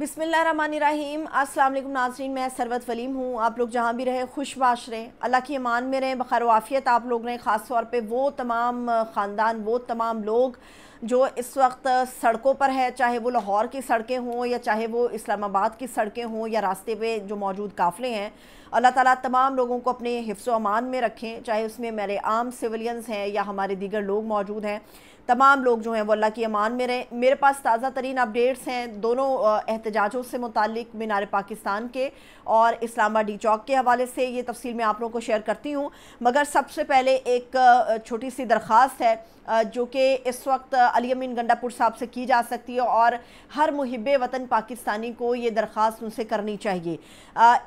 बिसमीम असल नाजरीन मैं सरवत वलीम हूँ आप लोग जहाँ भी रहे खुशबाश रहें अल्लाह की ईमान में रहें बखार वाफ़ियत आप लोग रहें ख़ास तौर पे वो तमाम ख़ानदान वो तमाम लोग जो इस वक्त सड़कों पर है चाहे वो लाहौर की सड़कें हों या चाहे वो इस्लामाबाद की सड़कें हों या रास्ते पे जो मौजूद काफ़िले हैं अल्लाह ताला तमाम लोगों को अपने हिफ्स अमान में रखें चाहे उसमें मेरे आम सिविलियंस हैं या हमारे दीगर लोग मौजूद हैं तमाम लोग जो हैं वो अल्लाह की अमान में रहें मेरे पास ताज़ा तरीन अपडेट्स हैं दोनों एहतजाजों से मुतक मीनार पाकिस्तान के और इस्लामा डी चौक के हवाले से ये तफसील मैं आप लोगों को शेयर करती हूँ मगर सबसे पहले एक छोटी सी दरख्वास्त है जो कि इस वक्त अली अमीन गंडापुर साहब से की जा सकती है और हर मुहब वतन पाकिस्तानी को ये दरख्वास्त उनसे करनी चाहिए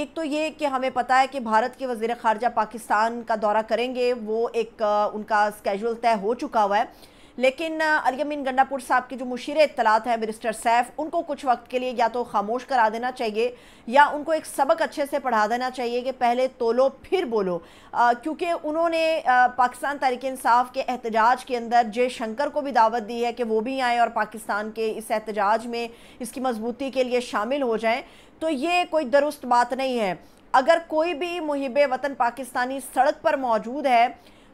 एक तो ये कि हमें पता है कि भारत के वजीर खारजा पाकिस्तान का दौरा करेंगे वो एक उनका स्केजल तय हो चुका हुआ है लेकिन अलियम गंडापुर साहब की जो मुशीर इतलात है मिनिस्टर सैफ उनको कुछ वक्त के लिए या तो खामोश करा देना चाहिए या उनको एक सबक अच्छे से पढ़ा देना चाहिए कि पहले तोलो फिर बोलो क्योंकि उन्होंने पाकिस्तान तहरीक इंसाफ के एहतजाज के अंदर जय शंकर को भी दावत दी है कि वो भी आएँ और पाकिस्तान के इस एहतजाज में इसकी मजबूती के लिए शामिल हो जाएँ तो ये कोई दुरुस्त बात नहीं है अगर कोई भी मुहिब वतन पाकिस्तानी सड़क पर मौजूद है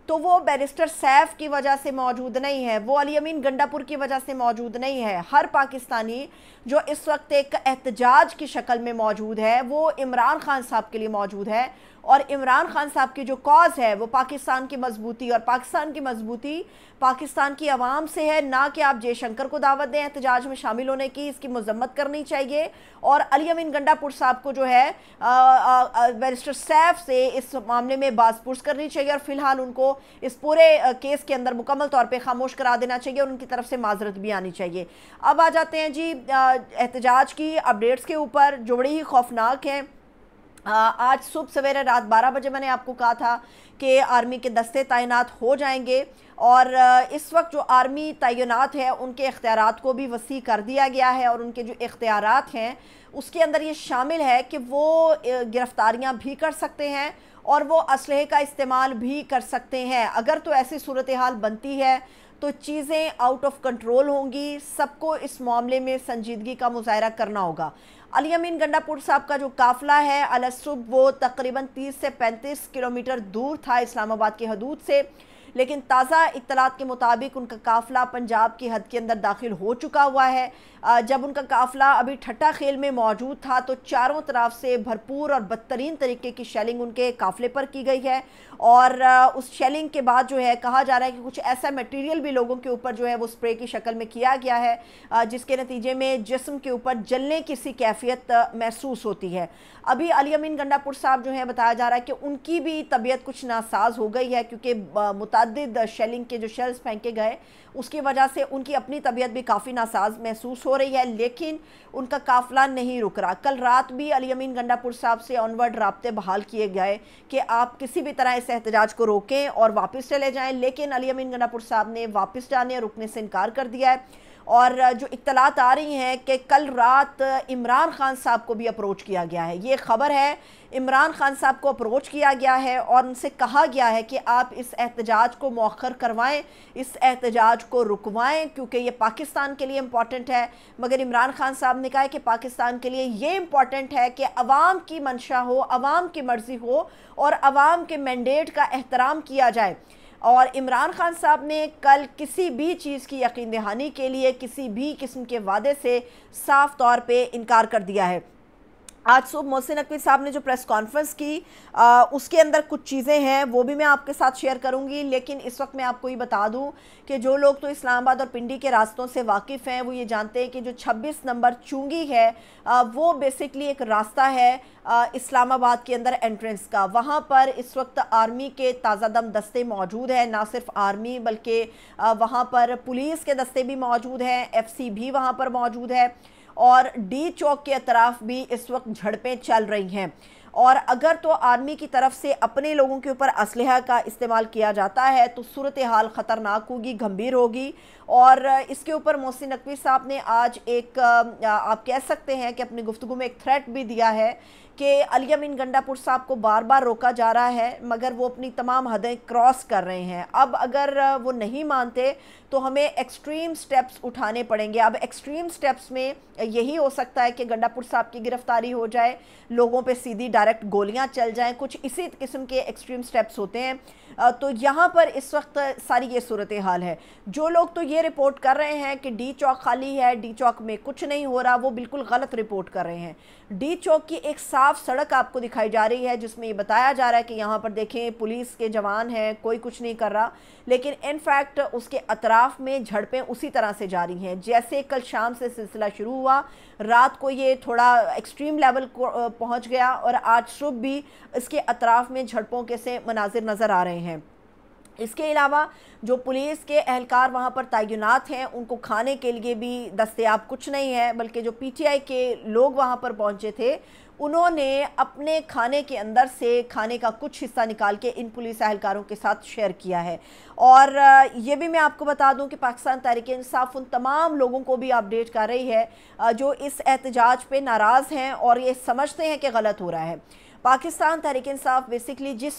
तो वो बैरिस्टर सैफ की वजह से मौजूद नहीं है वो अली अमीन गंडापुर की वजह से मौजूद नहीं है हर पाकिस्तानी जो इस वक्त एक एहतजाज की शक्ल में मौजूद है वो इमरान खान साहब के लिए मौजूद है और इमरान खान साहब की जो कॉज है वो पाकिस्तान की मजबूती और पाकिस्तान की मजबूती पाकिस्तान की आवाम से है ना कि आप जयशंकर को दावत दें एहतजाज में शामिल होने की इसकी मजम्मत करनी चाहिए और अली अमीन गंडापुर साहब को जो है बैरिस्टर सैफ से इस मामले में बासपुरस करनी चाहिए और फिलहाल उनको इस पूरे केस के अंदर मुकम्मल तौर पर खामोश करा देना चाहिए और उनकी तरफ से माजरत भी आनी चाहिए अब आ जाते हैं जी एहतजाज की अपडेट्स के ऊपर जो बड़ी ही खौफनाक हैं आज सुबह सवेरे रात 12 बजे मैंने आपको कहा था कि आर्मी के दस्ते तैनात हो जाएंगे और इस वक्त जो आर्मी तैनात है उनके अख्तियार को भी वसी कर दिया गया है और उनके जो इख्तियार हैं उसके अंदर ये शामिल है कि वो गिरफ़्तारियाँ भी कर सकते हैं और वो असलहे का इस्तेमाल भी कर सकते हैं अगर तो ऐसी सूरत हाल बनती है तो चीज़ें आउट ऑफ कंट्रोल होंगी सबको इस मामले में संजीदगी का मुजाहरा करना होगा अली अमीन गंडापुर साहब का जो काफिला है अलसुब वो तकरीबन 30 से 35 किलोमीटर दूर था इस्लामाबाद के हदूद से लेकिन ताज़ा इतलात के मुताबिक उनका काफ़िला पंजाब की हद के अंदर दाखिल हो चुका हुआ है जब उनका काफ़िला अभी ठट्टा खेल में मौजूद था तो चारों तरफ से भरपूर और बदतरीन तरीके की शेलिंग उनके काफ़िले पर की गई है और उस शेलिंग के बाद जो है कहा जा रहा है कि कुछ ऐसा मटेरियल भी लोगों के ऊपर जो है वो स्प्रे की शक्ल में किया गया है जिसके नतीजे में जिसम के ऊपर जलने की सी कैफियत महसूस होती है अभी अली अमीन गंडापुर साहब जो है बताया जा रहा है कि उनकी भी तबीयत कुछ नासाज हो गई है क्योंकि मुतद शेलिंग के जो शेल्स फेंके गए उसकी वजह से उनकी अपनी तबीयत भी काफ़ी नासाज महसूस हो रही है लेकिन उनका काफिला नहीं रुक रहा कल रात भी अलीमीन गंडापुर साहब से ऑनवर्ड रबते बहाल किए गए कि आप किसी भी तरह इस एहतजाज को रोकें और वापस चले जाएँ लेकिन अलीमीन गंडापुर साहब ने वापस जाने और रुकने से इनकार कर दिया है और जो इतलात आ रही हैं कि कल रात इमरान खान साहब को भी अप्रोच किया गया है ये खबर है इमरान खान साहब को अप्रोच किया गया है और उनसे कहा गया है कि आप इस एहतजाज को मौखर करवाएं इस एहतजाज को रुकवाएं क्योंकि ये पाकिस्तान के लिए इम्पॉर्टेंट है मगर इमरान खान साहब ने कहा है कि पाकिस्तान के लिए ये इम्पॉर्टेंट है कि अवाम की मंशा हो अवाम की मर्ज़ी हो और अवाम के मैंडेट का एहतराम किया जाए और इमरान खान साहब ने कल किसी भी चीज़ की यकीन दहानी के लिए किसी भी किस्म के वादे से साफ तौर पर इनकार कर दिया है आज सुबह मोहसिन नकवी साहब ने जो प्रेस कॉन्फ्रेंस की आ, उसके अंदर कुछ चीज़ें हैं वो भी मैं आपके साथ शेयर करूंगी लेकिन इस वक्त मैं आपको ये बता दूं कि जो लोग तो इस्लामाबाद और पिंडी के रास्तों से वाकिफ़ हैं वो ये जानते हैं कि जो 26 नंबर चुंगी है आ, वो बेसिकली एक रास्ता है इस्लामाबाद के अंदर एंट्रेंस का वहाँ पर इस वक्त आर्मी के ताज़ा दम दस्ते मौजूद हैं ना सिर्फ आर्मी बल्कि वहाँ पर पुलिस के दस्ते भी मौजूद हैं एफ भी वहाँ पर मौजूद है और डी चौक के अतराफ भी इस वक्त झड़पें चल रही हैं और अगर तो आर्मी की तरफ से अपने लोगों के ऊपर इसलह का इस्तेमाल किया जाता है तो सूरत हाल ख़तरनाक होगी गंभीर होगी और इसके ऊपर मोहसिन नकवी साहब ने आज एक आप कह सकते हैं कि अपनी गुफ्तु में एक थ्रेट भी दिया है कि अली अमीन गंडापुर साहब को बार बार रोका जा रहा है मगर वो अपनी तमाम हदें क्रॉस कर रहे हैं अब अगर वो नहीं मानते तो हमें एक्सट्रीम स्टेप्स उठाने पड़ेंगे अब एक्सट्रीम स्टेप्स में यही हो सकता है कि गंडापुर साहब की गिरफ्तारी हो जाए लोगों पे सीधी डायरेक्ट गोलियां चल जाएं कुछ इसी किस्म के एक्सट्रीम स्टेप्स होते हैं तो यहाँ पर इस वक्त सारी ये सूरत हाल है जो लोग तो ये रिपोर्ट कर रहे हैं कि डी चौक खाली है डी चौक में कुछ नहीं हो रहा वो बिल्कुल गलत रिपोर्ट कर रहे हैं डी चौक की एक साफ साफ सड़क आपको दिखाई जा रही है जिसमें ये बताया जा रहा है कि यहाँ पर देखें पुलिस के जवान हैं कोई कुछ नहीं कर रहा लेकिन इनफैक्ट उसके अतराफ में झड़पें उसी तरह से जारी हैं जैसे कल शाम से सिलसिला शुरू हुआ रात को ये थोड़ा एक्सट्रीम लेवल पहुँच गया और आज सुबह भी इसके अतराफ में झड़पों के से मनाजिर नज़र आ रहे हैं इसके अलावा जो पुलिस के अहलकार वहाँ पर तैनात हैं उनको खाने के लिए भी दस्तियाब कुछ नहीं है बल्कि जो पीटीआई के लोग वहाँ पर पहुँचे थे उन्होंने अपने खाने के अंदर से खाने का कुछ हिस्सा निकाल के इन पुलिस अहलकारों के साथ शेयर किया है और ये भी मैं आपको बता दूं कि पाकिस्तान तहरीक इंसाफ उन तमाम लोगों को भी अपडेट कर रही है जो इस एहतजाज पे नाराज़ हैं और ये समझते हैं कि गलत हो रहा है पाकिस्तान तहरीक इंसाफ बेसिकली जिस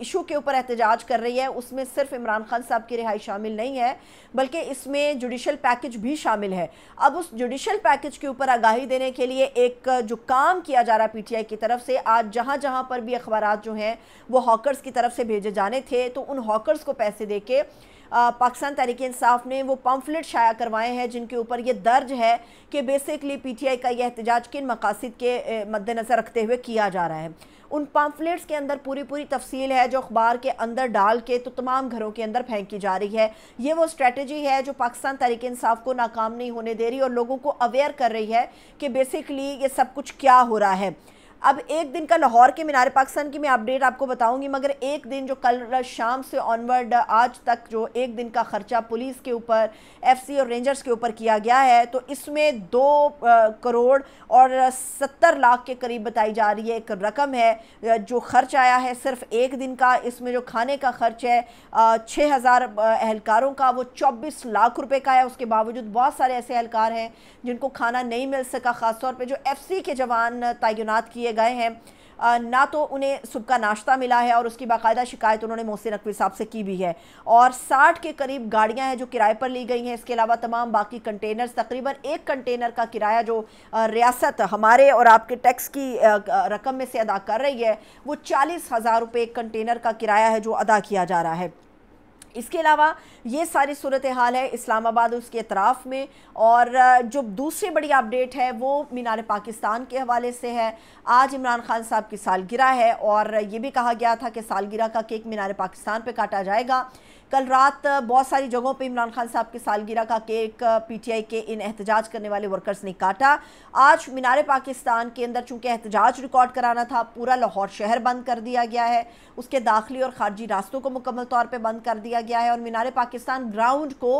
इशू के ऊपर एहतजाज कर रही है उसमें सिर्फ इमरान खान साहब की रिहाई शामिल नहीं है बल्कि इसमें जुडिशल पैकेज भी शामिल है अब उस जुडिशल पैकेज के ऊपर आगाही देने के लिए एक जो काम किया जा रहा है आई की तरफ से आज जहाँ जहाँ पर भी अखबार जो हैं वो हॉकर्स की तरफ से भेजे जाने थे तो उन हॉकर्स को पैसे दे के पाकिस्तान तहरीक इंसाफ ने वो पम्फलेट शाया करवाए हैं जिनके ऊपर ये दर्ज है कि बेसिकली पी टी आई का यह एहतजाज किन मकासद के मद्देनज़र रखते हुए किया जा रहा है उन पम्फलेट्स के अंदर पूरी पूरी तफसील है जो अखबार के अंदर डाल के तो तमाम घरों के अंदर फेंकी जा रही है ये वो स्ट्रेटजी है जो पाकिस्तान तहरीक इंसाफ को नाकाम नहीं होने दे रही और लोगों को अवेयर कर रही है कि बेसिकली ये सब कुछ क्या हो रहा है अब एक दिन का लाहौर के मीनार पाकिस्तान की मैं अपडेट आपको बताऊंगी मगर एक दिन जो कल शाम से ऑनवर्ड आज तक जो एक दिन का खर्चा पुलिस के ऊपर एफसी और रेंजर्स के ऊपर किया गया है तो इसमें दो करोड़ और सत्तर लाख के करीब बताई जा रही है एक रकम है जो खर्च आया है सिर्फ एक दिन का इसमें जो खाने का खर्च है छः हज़ार एहलकारों का वो चौबीस लाख रुपये का है उसके बावजूद बहुत सारे ऐसे एहलकार हैं जिनको खाना नहीं मिल सका ख़ासतौर पर जो एफ के जवान तैनात किए गए हैं ना तो उन्हें सुबह का नाश्ता मिला है और उसकी बाकायदा शिकायत उन्होंने मोहसिन नकवी साहब से की भी है और 60 के करीब गाड़ियां हैं जो किराए पर ली गई हैं इसके अलावा तमाम बाकी कंटेनर्स तकरीबन एक कंटेनर का किराया जो रियासत हमारे और आपके टैक्स की रकम में से अदा कर रही है वो चालीस हज़ार रुपये कंटेनर का किराया है जो अदा किया जा रहा है इसके अलावा ये सारी सूरत हाल है इस्लामाबाद उसके अतराफ़ में और जो दूसरी बड़ी अपडेट है वो मीनार पाकिस्तान के हवाले से है आज इमरान खान साहब की सालगिरह है और ये भी कहा गया था कि सालगिरह का केक मीनार पाकिस्तान पर काटा जाएगा कल रात बहुत सारी जगहों पे इमरान खान साहब की सालगिरह का केक पीटीआई के इन एहतजाज करने वाले वर्कर्स ने काटा आज मीनार पाकिस्तान के अंदर चूंकि एहतजाज रिकॉर्ड कराना था पूरा लाहौर शहर बंद कर दिया गया है उसके दाखिली और खारजी रास्तों को मुकम्मल तौर पर बंद कर दिया गया है और मीनार पाकिस्तान ग्राउंड को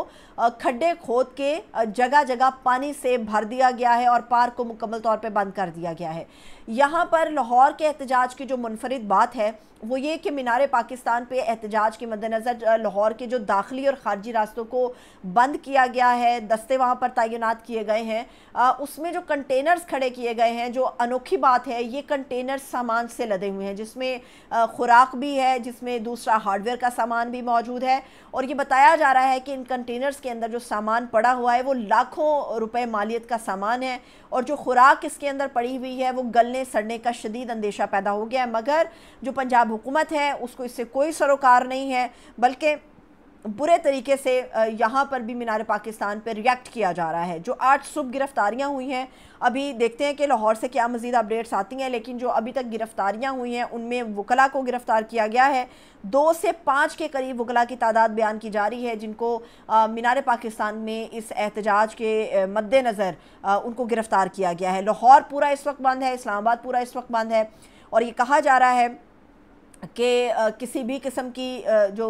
खड्डे खोद के जगह जगह पानी से भर दिया गया है और पार्क को मुकम्मल तौर पर बंद कर दिया गया है यहाँ पर लाहौर के एहतजाज की जो मुनफरद बात है वो ये कि मीनार पाकिस्तान पे एहतजाज के मद्देनज़र लाहौर के जो दाखिली और ख़ारजी रास्तों को बंद किया गया है दस्ते वहाँ पर तैनात किए गए हैं उसमें जो कंटेनर्स खड़े किए गए हैं जो अनोखी बात है ये कंटेनर सामान से लदे हुए हैं जिसमें खुराक भी है जिसमें दूसरा हार्डवेयर का सामान भी मौजूद है है और ये बताया जा रहा है कि इन कंटेनर्स के अंदर जो सामान पड़ा हुआ है वो लाखों रुपए मालियत का सामान है और जो खुराक इसके अंदर पड़ी हुई है वो गलने सड़ने का शदीद अंदेशा पैदा हो गया है मगर जो पंजाब हुकूमत है उसको इससे कोई सरोकार नहीं है बल्कि बुरे तरीके से यहाँ पर भी मीनार पाकिस्तान पर रिएक्ट किया जा रहा है जो आज सुबह गिरफ्तारियाँ हुई हैं अभी देखते हैं कि लाहौर से क्या मज़ीद अपडेट्स आती हैं लेकिन जो अभी तक गिरफ़्तारियाँ हुई हैं उनमें वकला को गिरफ़्तार किया गया है दो से पाँच के करीब वकला की तादाद बयान की जा रही है जिनको मीनार पाकिस्तान में इस एहतजाज के मद्देनज़र उनको गिरफ़्तार किया गया है लाहौर पूरा इस वक्त बंद है इस्लामाबाद पूरा इस वक्त बंद है और ये कहा जा रहा है के किसी भी किस्म की जो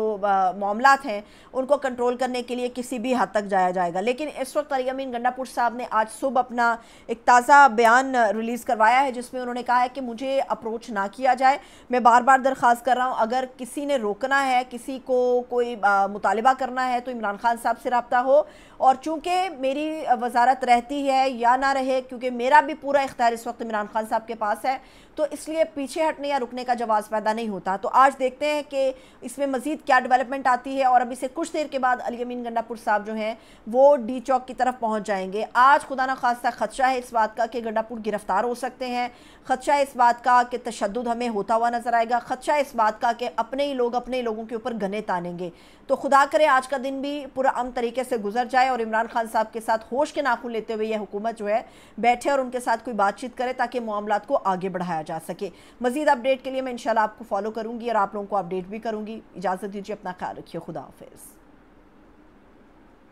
मामला हैं उनको कंट्रोल करने के लिए किसी भी हद तक जाया जाएगा लेकिन इस वक्त अली अमीन गंडापुर साहब ने आज सुबह अपना एक ताज़ा बयान रिलीज़ करवाया है जिसमें उन्होंने कहा है कि मुझे अप्रोच ना किया जाए मैं बार बार दरख्वास्त कर रहा हूँ अगर किसी ने रोकना है किसी को कोई मुतालबा करना है तो इमरान खान साहब से रबता हो और चूँकि मेरी वजारत रहती है या ना रहे क्योंकि मेरा भी पूरा इख्तियार इस वक्त इमरान खान साहब के पास है तो इसलिए पीछे हटने या रुकने का जवाब पैदा नहीं होता तो आज देखते हैं कि इसमें मज़ीद क्या डेवलपमेंट आती है और अभी से कुछ देर के बाद अली अमीन गंडापुर साहब जो हैं वो डी चौक की तरफ पहुँच जाएंगे आज खुदा ना खासा खदशा है इस बात का कि गंडापुर गिरफ्तार हो सकते हैं खदशा है इस बात का कि तशद हमें होता हुआ नज़र आएगा खदशा इस बात का कि अपने ही लोग अपने लोगों के ऊपर गने तानेंगे तो खुदा करें आज का दिन भी पूरा आम तरीके से गुजर जाए आए और इमरान खान साहब के साथ होश के नाखून लेते हुए यह हुकूमत जो है बैठे और उनके साथ कोई बातचीत करे ताकि मामला को आगे बढ़ाया जा सके मजीद अपडेट के लिए मैं इनशाला आपको फॉलो करूंगी और आप लोगों को अपडेट भी करूंगी इजाज़त दीजिए अपना ख्याल रखिए खुदा हाफिज़